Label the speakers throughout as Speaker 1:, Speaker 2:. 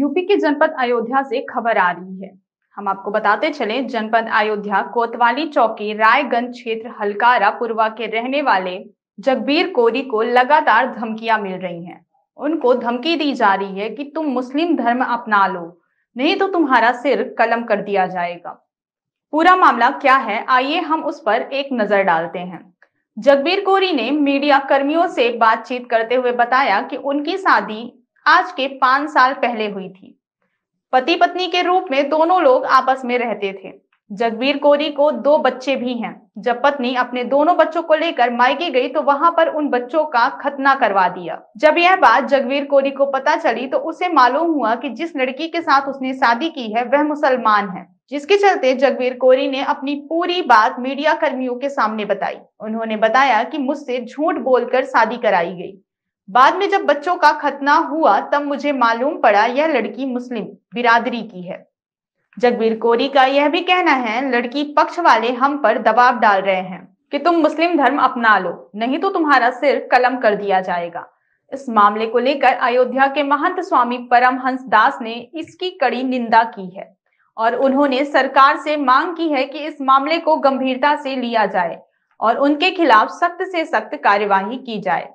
Speaker 1: UP के जनपद अयोध्या से खबर आ रही है हम आपको बताते चले जनपद अयोध्या कोतवाली चौकी रायगंज क्षेत्र हलकारा पूर्वा के रहने वाले जगबीर कोरी को लगातार धमकियां मिल रही हैं उनको धमकी दी जा रही है कि तुम मुस्लिम धर्म अपना लो नहीं तो तुम्हारा सिर कलम कर दिया जाएगा पूरा मामला क्या है आइए हम उस पर एक नजर डालते हैं जगबीर कोरी ने मीडिया कर्मियों से बातचीत करते हुए बताया कि उनकी शादी आज के पांच साल पहले हुई थी पति पत्नी के रूप में दोनों लोग आपस में रहते थे जगबीर कोरी को दो बच्चे भी हैं जब पत्नी अपने दोनों बच्चों को लेकर मायके गई तो वहां पर उन बच्चों का खतना करवा दिया जब यह बात जगबीर कोरी को पता चली तो उसे मालूम हुआ कि जिस लड़की के साथ उसने शादी की है वह मुसलमान है जिसके चलते जगबीर कोरी ने अपनी पूरी बात मीडिया कर्मियों के सामने बताई उन्होंने बताया कि मुझसे झूठ बोलकर शादी कराई गई बाद में जब बच्चों का खतना हुआ तब मुझे मालूम पड़ा यह लड़की मुस्लिम बिरादरी की है जगबीर कोरी का यह भी कहना है लड़की पक्ष वाले हम पर दबाव डाल रहे हैं कि तुम मुस्लिम धर्म अपना लो नहीं तो तुम्हारा सिर कलम कर दिया जाएगा इस मामले को लेकर अयोध्या के महंत स्वामी परमहंस दास ने इसकी कड़ी निंदा की है और उन्होंने सरकार से मांग की है कि इस मामले को गंभीरता से लिया जाए और उनके खिलाफ सख्त से सख्त कार्यवाही की जाए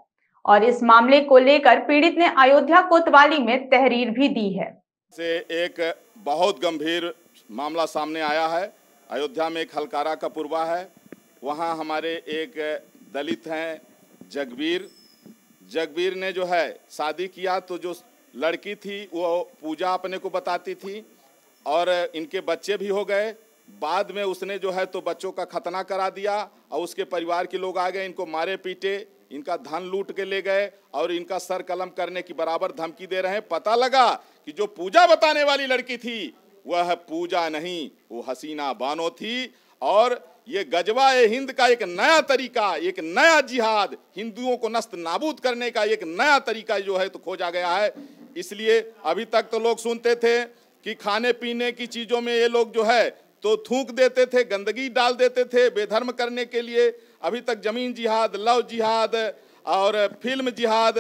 Speaker 1: और इस मामले को लेकर पीड़ित ने अयोध्या कोतवाली में तहरीर भी दी है
Speaker 2: से एक बहुत गंभीर मामला सामने आया है अयोध्या में एक हलकारा का पुरवा है वहाँ हमारे एक दलित हैं जगबीर जगबीर ने जो है शादी किया तो जो लड़की थी वो पूजा अपने को बताती थी और इनके बच्चे भी हो गए बाद में उसने जो है तो बच्चों का खतना करा दिया और उसके परिवार के लोग आ गए इनको मारे पीटे इनका धन लूट के ले गए और इनका सर कलम करने की बराबर धमकी दे रहे हैं पता लगा कि जो पूजा बताने वाली लड़की थी वह पूजा नहीं वो हसीना बानो थी और ये गजवा ए हिंद का एक नया तरीका एक नया जिहाद हिंदुओं को नस्त नाबूद करने का एक नया तरीका जो है तो खोजा गया है इसलिए अभी तक तो लोग सुनते थे कि खाने पीने की चीज़ों में ये लोग जो है तो थूक देते थे गंदगी डाल देते थे बेधर्म करने के लिए अभी तक जमीन जिहाद लव जिहाद और फिल्म जिहाद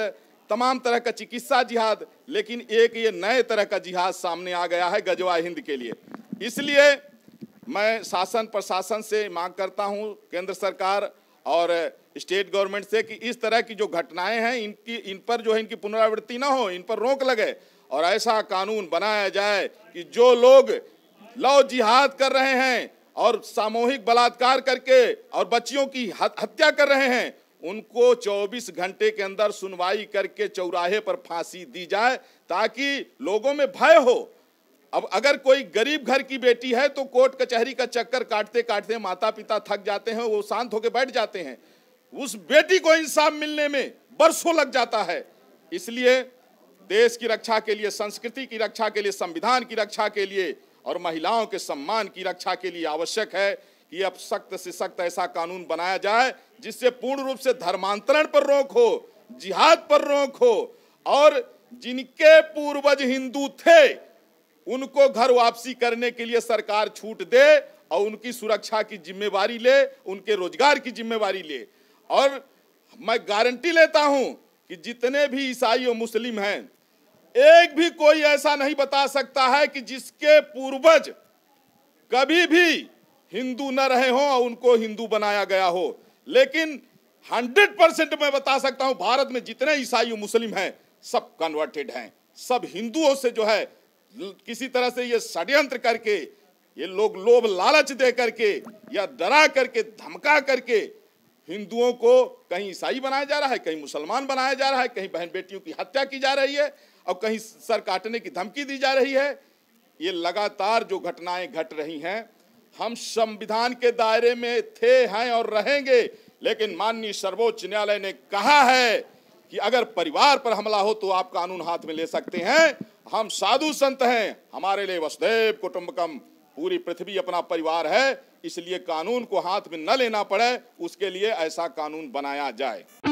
Speaker 2: तमाम तरह का चिकित्सा जिहाद लेकिन एक ये नए तरह का जिहाद सामने आ गया है गजवा हिंद के लिए इसलिए मैं शासन प्रशासन से मांग करता हूँ केंद्र सरकार और स्टेट गवर्नमेंट से कि इस तरह की जो घटनाएं हैं इनकी इन पर जो है इनकी पुनरावृत्ति ना हो इन पर रोक लगे और ऐसा कानून बनाया जाए कि जो लोग लव जिहाद कर रहे हैं और सामूहिक बलात्कार करके और बच्चियों की हत्या कर रहे हैं उनको 24 घंटे के अंदर सुनवाई करके चौराहे पर फांसी दी जाए ताकि लोगों में भय हो अब अगर कोई गरीब घर की बेटी है तो कोर्ट कचहरी का चक्कर काटते काटते माता पिता थक जाते हैं वो शांत होकर बैठ जाते हैं उस बेटी को इंसाफ मिलने में बरसों लग जाता है इसलिए देश की रक्षा के लिए संस्कृति की रक्षा के लिए संविधान की रक्षा के लिए और महिलाओं के सम्मान की रक्षा के लिए आवश्यक है कि अब सख्त से सख्त ऐसा कानून बनाया जाए जिससे पूर्ण रूप से धर्मांतरण पर रोक हो जिहाद पर रोक हो और जिनके पूर्वज हिंदू थे उनको घर वापसी करने के लिए सरकार छूट दे और उनकी सुरक्षा की जिम्मेवारी ले उनके रोजगार की जिम्मेवारी ले और मैं गारंटी लेता हूं कि जितने भी ईसाई और मुस्लिम हैं एक भी कोई ऐसा नहीं बता सकता है कि जिसके पूर्वज कभी भी हिंदू न रहे हों और उनको हिंदू बनाया गया हो लेकिन 100 परसेंट मैं बता सकता हूं भारत में जितने ईसाई मुस्लिम हैं सब कन्वर्टेड हैं सब हिंदुओं से जो है किसी तरह से ये षड्यंत्र करके ये लोग लोभ लालच दे करके या डरा करके धमका करके हिंदुओं को कहीं ईसाई बनाया जा रहा है कहीं मुसलमान बनाया जा रहा है कहीं बहन बेटियों की हत्या की जा रही है और कहीं सर काटने की धमकी दी जा रही है ये लगातार जो घटनाएं घट रही हैं हम संविधान के दायरे में थे हैं और रहेंगे लेकिन माननीय सर्वोच्च न्यायालय ने कहा है कि अगर परिवार पर हमला हो तो आप कानून हाथ में ले सकते हैं हम साधु संत हैं हमारे लिए वसुदेव कुटुंबकम पूरी पृथ्वी अपना परिवार है इसलिए कानून को हाथ में न लेना पड़े उसके लिए ऐसा कानून बनाया जाए